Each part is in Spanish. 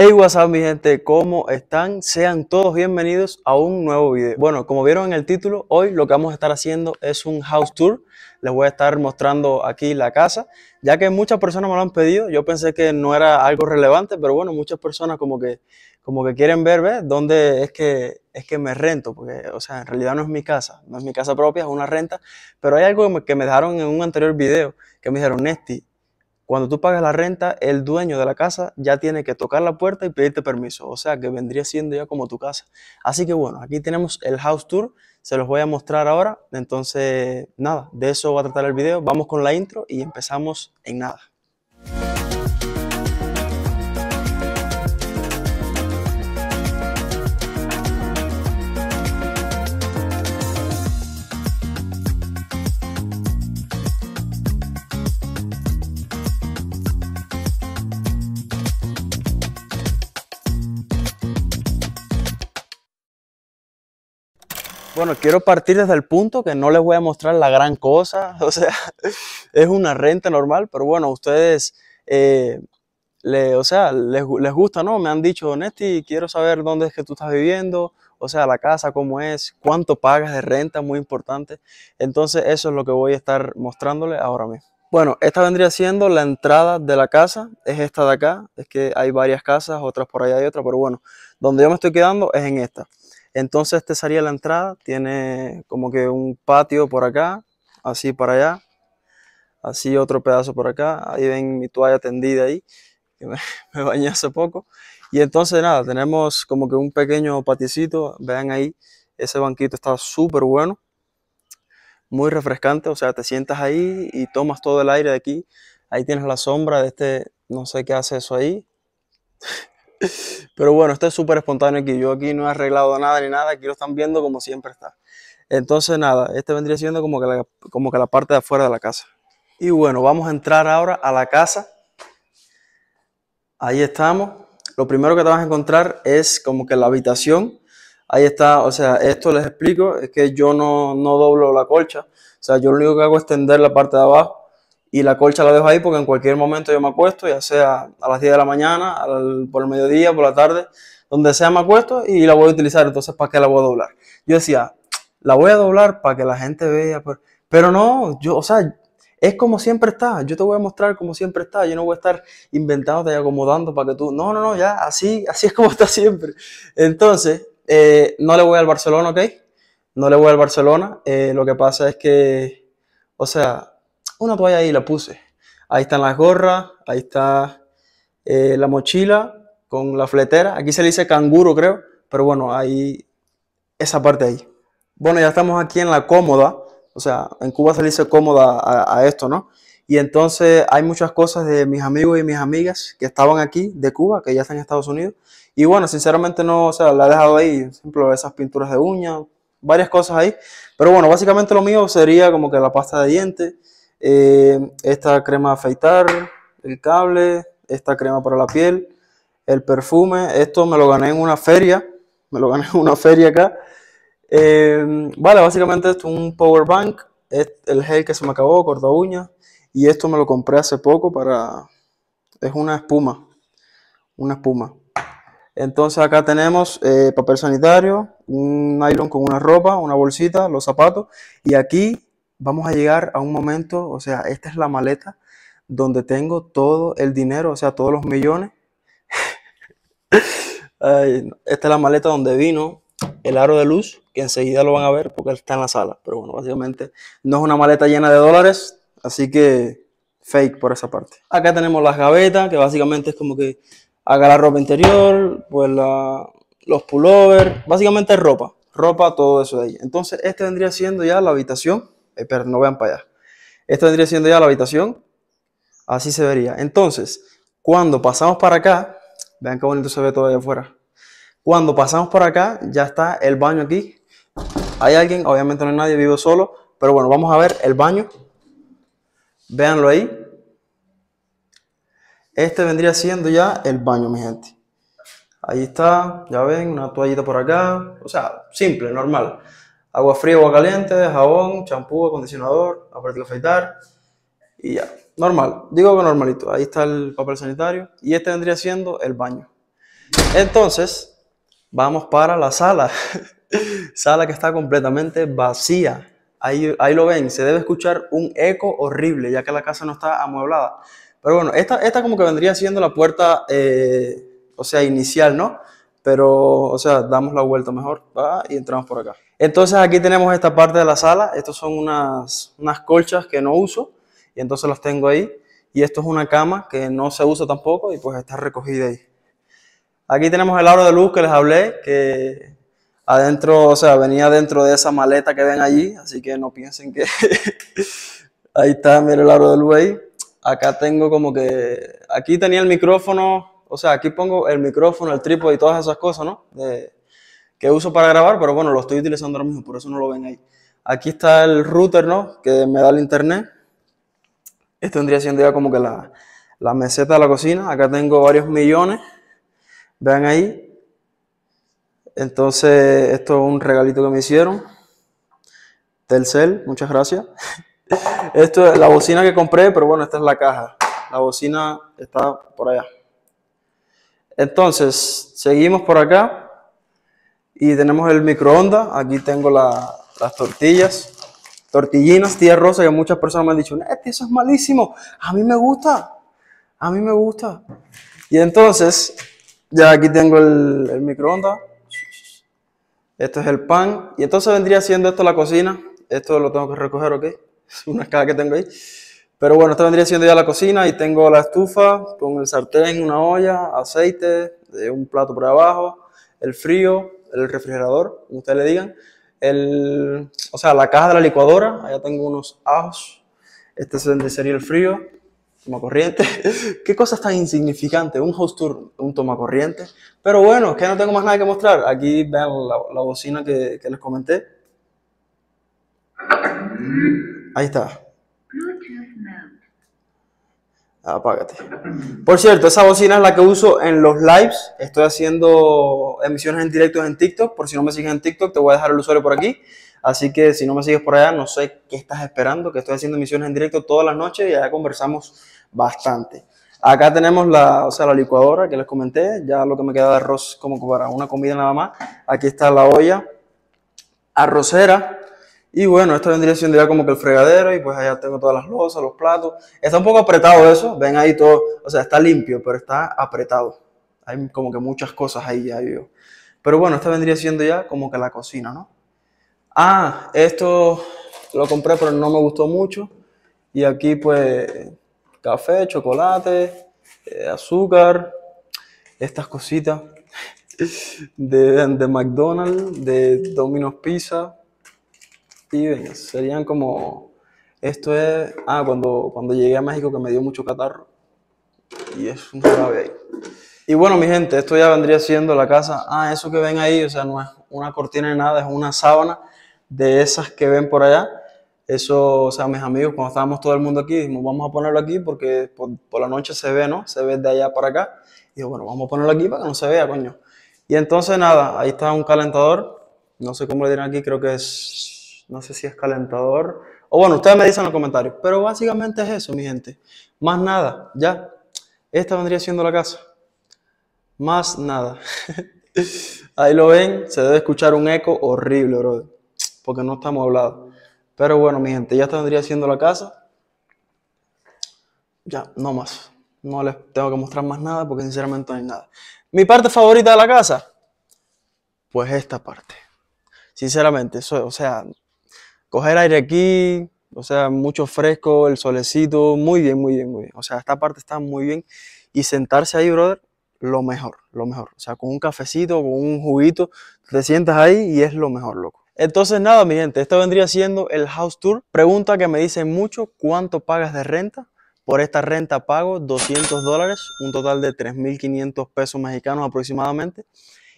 Hey, Whatsapp mi gente, ¿cómo están? Sean todos bienvenidos a un nuevo video. Bueno, como vieron en el título, hoy lo que vamos a estar haciendo es un house tour. Les voy a estar mostrando aquí la casa, ya que muchas personas me lo han pedido. Yo pensé que no era algo relevante, pero bueno, muchas personas como que, como que quieren ver, ¿ves? Dónde es que, es que me rento, porque, o sea, en realidad no es mi casa, no es mi casa propia, es una renta. Pero hay algo que me, que me dejaron en un anterior video, que me dijeron, Nesti, cuando tú pagas la renta, el dueño de la casa ya tiene que tocar la puerta y pedirte permiso, o sea que vendría siendo ya como tu casa. Así que bueno, aquí tenemos el house tour, se los voy a mostrar ahora, entonces nada, de eso va a tratar el video, vamos con la intro y empezamos en nada. Bueno, quiero partir desde el punto que no les voy a mostrar la gran cosa, o sea, es una renta normal, pero bueno, ustedes, eh, le, o sea, les, gusta, ¿no? Me han dicho, Nesti, quiero saber dónde es que tú estás viviendo, o sea, la casa, cómo es, cuánto pagas de renta, muy importante. Entonces, eso es lo que voy a estar mostrándole ahora mismo. Bueno, esta vendría siendo la entrada de la casa, es esta de acá, es que hay varias casas, otras por allá y otras, pero bueno, donde yo me estoy quedando es en esta. Entonces te sería la entrada, tiene como que un patio por acá, así para allá, así otro pedazo por acá, ahí ven mi toalla tendida ahí, que me, me bañé hace poco. Y entonces nada, tenemos como que un pequeño paticito, vean ahí, ese banquito está súper bueno, muy refrescante, o sea, te sientas ahí y tomas todo el aire de aquí, ahí tienes la sombra de este, no sé qué hace eso ahí, Pero bueno, esto es súper espontáneo aquí. Yo aquí no he arreglado nada ni nada. Aquí lo están viendo como siempre está. Entonces nada, este vendría siendo como que la, como que la parte de afuera de la casa. Y bueno, vamos a entrar ahora a la casa. Ahí estamos. Lo primero que te vas a encontrar es como que la habitación. Ahí está, o sea, esto les explico, es que yo no, no doblo la colcha. O sea, yo lo único que hago es tender la parte de abajo y la colcha la dejo ahí porque en cualquier momento yo me acuesto, ya sea a las 10 de la mañana, por el mediodía, por la tarde, donde sea me acuesto y la voy a utilizar, entonces ¿para qué la voy a doblar? Yo decía, la voy a doblar para que la gente vea, pero, no, yo, o sea, es como siempre está, yo te voy a mostrar como siempre está, yo no voy a estar inventándote y acomodando para que tú, no, no, no, ya, así, así es como está siempre. Entonces, eh, no le voy al Barcelona, ¿ok? No le voy al Barcelona, eh, lo que pasa es que, o sea, una toalla ahí la puse. Ahí están las gorras, ahí está eh, la mochila con la fletera. Aquí se le dice canguro, creo, pero bueno, ahí esa parte ahí. Bueno, ya estamos aquí en la cómoda, o sea, en Cuba se le dice cómoda a, esto, ¿no? Y entonces hay muchas cosas de mis amigos y mis amigas que estaban aquí de Cuba, que ya están en Estados Unidos. Y bueno, sinceramente no, o sea, la he dejado ahí, por ejemplo, esas pinturas de uñas, varias cosas ahí. Pero bueno, básicamente lo mío sería como que la pasta de dientes, eh, esta crema afeitar, el cable, esta crema para la piel, el perfume. Esto me lo gané en una feria, me lo gané en una feria acá. Eh, vale, básicamente esto es un power bank, es el gel que se me acabó, corta uñas, y esto me lo compré hace poco para... Es una espuma, una espuma. Entonces acá tenemos eh, papel sanitario, un nylon con una ropa, una bolsita, los zapatos, y aquí vamos a llegar a un momento, o sea, esta es la maleta donde tengo todo el dinero, o sea, todos los millones. esta es la maleta donde vino el aro de luz, que enseguida lo van a ver porque está en la sala. Pero bueno, básicamente no es una maleta llena de dólares, así que fake por esa parte. Acá tenemos las gavetas, que básicamente es como que haga la ropa interior, pues los pullovers, básicamente ropa, ropa, todo eso de ahí. Entonces, este vendría siendo ya la habitación eh, pero no vean para allá. Esto vendría siendo ya la habitación. Así se vería. Entonces, cuando pasamos para acá, vean qué bonito se ve todo afuera. Cuando pasamos para acá, ya está el baño aquí. Hay alguien, obviamente no hay nadie, vivo solo. Pero bueno, vamos a ver el baño. Véanlo ahí. Este vendría siendo ya el baño, mi gente. Ahí está, ya ven, una toallita por acá. O sea, simple, normal agua fría, agua caliente, jabón, champú, acondicionador, aparte de afeitar y ya. Normal, digo que normalito. Ahí está el papel sanitario y este vendría siendo el baño. Entonces, vamos para la sala. sala que está completamente vacía. Ahí, ahí, lo ven, se debe escuchar un eco horrible, ya que la casa no está amueblada. Pero bueno, esta, esta como que vendría siendo la puerta, eh, o sea, inicial, ¿no? Pero, o sea, damos la vuelta mejor y entramos por acá. Entonces aquí tenemos esta parte de la sala, Estos son unas, unas colchas que no uso y entonces las tengo ahí. Y esto es una cama que no se usa tampoco y pues está recogida ahí. Aquí tenemos el aro de luz que les hablé, que adentro, o sea, venía dentro de esa maleta que ven allí, así que no piensen que... ahí está, miren el aro de luz ahí. Acá tengo como que... Aquí tenía el micrófono, o sea, aquí pongo el micrófono, el trípode y todas esas cosas, ¿no? De, que uso para grabar, pero bueno, lo estoy utilizando ahora mismo, por eso no lo ven ahí. Aquí está el router, ¿no? Que me da el internet. Esto tendría siendo ya como que la, la meseta de la cocina. Acá tengo varios millones. Vean ahí. Entonces, esto es un regalito que me hicieron. Telcel, muchas gracias. Esto es la bocina que compré, pero bueno, esta es la caja. La bocina está por allá. Entonces, seguimos por acá. Y tenemos el microondas, aquí tengo las tortillas, tortillinas, tía rosa, que muchas personas me han dicho, este eso es malísimo, a mí me gusta, a mí me gusta. Y entonces, ya aquí tengo el, microonda microondas, esto es el pan, y entonces vendría siendo esto la cocina, esto lo tengo que recoger, ¿ok? Es una escala que tengo ahí. Pero bueno, esto vendría siendo ya la cocina y tengo la estufa con el sartén, una olla, aceite, eh, un plato por abajo, el frío, el refrigerador, como ustedes le digan, el, o sea, la caja de la licuadora, allá tengo unos ajos, este es el de cereal frío, corriente qué cosa tan insignificante, un host un un corriente pero bueno, que no tengo más nada que mostrar, aquí vean la, bocina que les comenté, ahí está. Apágate. Por cierto, esa bocina es la que uso en los lives. Estoy haciendo emisiones en directo en TikTok. Por si no me sigues en TikTok, te voy a dejar el usuario por aquí. Así que si no me sigues por allá, no sé qué estás esperando, que estoy haciendo emisiones en directo todas las noches y allá conversamos bastante. Acá tenemos la, la licuadora que les comenté, ya lo que me queda de arroz como para una comida nada más. Aquí está la olla, arrocera, y bueno, esto vendría siendo ya como que el fregadero y pues allá tengo todas las losas, los platos. Está un poco apretado eso, ven ahí todo, o sea, está limpio, pero está apretado. Hay como que muchas cosas ahí ya Pero bueno, esto vendría siendo ya como que la cocina, ¿no? Ah, esto lo compré pero no me gustó mucho. Y aquí pues café, chocolate, eh, azúcar, estas cositas de, de McDonald's, de Domino's Pizza Serían como. Esto es. Ah, cuando, cuando llegué a México que me dio mucho catarro. Y es un grave ahí. Y bueno, mi gente, esto ya vendría siendo la casa. Ah, eso que ven ahí, o sea, no es una cortina ni nada, es una sábana de esas que ven por allá. Eso, o sea, mis amigos, cuando estábamos todo el mundo aquí, dijimos, vamos a ponerlo aquí porque por, la noche se ve, ¿no? Se ve de allá para acá. Y bueno, vamos a ponerlo aquí para que no se vea, coño. Y entonces, nada, ahí está un calentador. No sé cómo le dirán aquí, creo que es no sé si es calentador, o bueno, ustedes me dicen en los comentarios, pero básicamente es eso, mi gente, más nada, ya, esta vendría siendo la casa, más nada. Ahí lo ven, se debe escuchar un eco horrible, bro. porque no estamos hablando. Pero bueno, mi gente, ya esta vendría siendo la casa. Ya, no más. No les tengo que mostrar más nada porque sinceramente no hay nada. Mi parte favorita de la casa, pues esta parte. Sinceramente, eso, o sea, coger aire aquí, o sea, mucho fresco, el solecito, muy bien, muy bien, muy bien. O sea, esta parte está muy bien. Y sentarse ahí, brother, lo mejor, lo mejor. O sea, con un cafecito, con un juguito, te sientas ahí y es lo mejor, loco. Entonces, nada, mi gente, esto vendría siendo el house tour. Pregunta que me dicen mucho, ¿cuánto pagas de renta? Por esta renta pago 200 dólares, un total de 3.500 pesos mexicanos aproximadamente.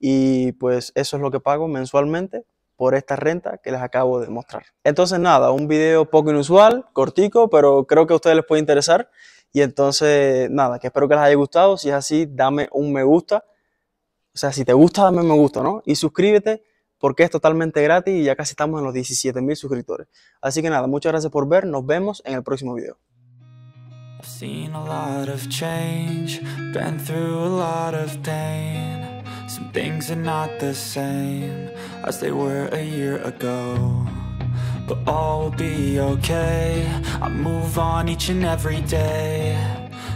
Y pues eso es lo que pago mensualmente por esta renta que les acabo de mostrar. Entonces nada, un video poco inusual, cortico, pero creo que a ustedes les puede interesar. Y entonces nada, que espero que les haya gustado. Si es así, dame un me gusta. O sea, si te gusta, dame un me gusta, ¿no? Y suscríbete porque es totalmente gratis y ya casi estamos en los 17.000 suscriptores. Así que nada, muchas gracias por ver. Nos vemos en el próximo video. Things are not the same as they were a year ago But all will be okay I move on each and every day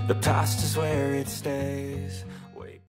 The past is where it stays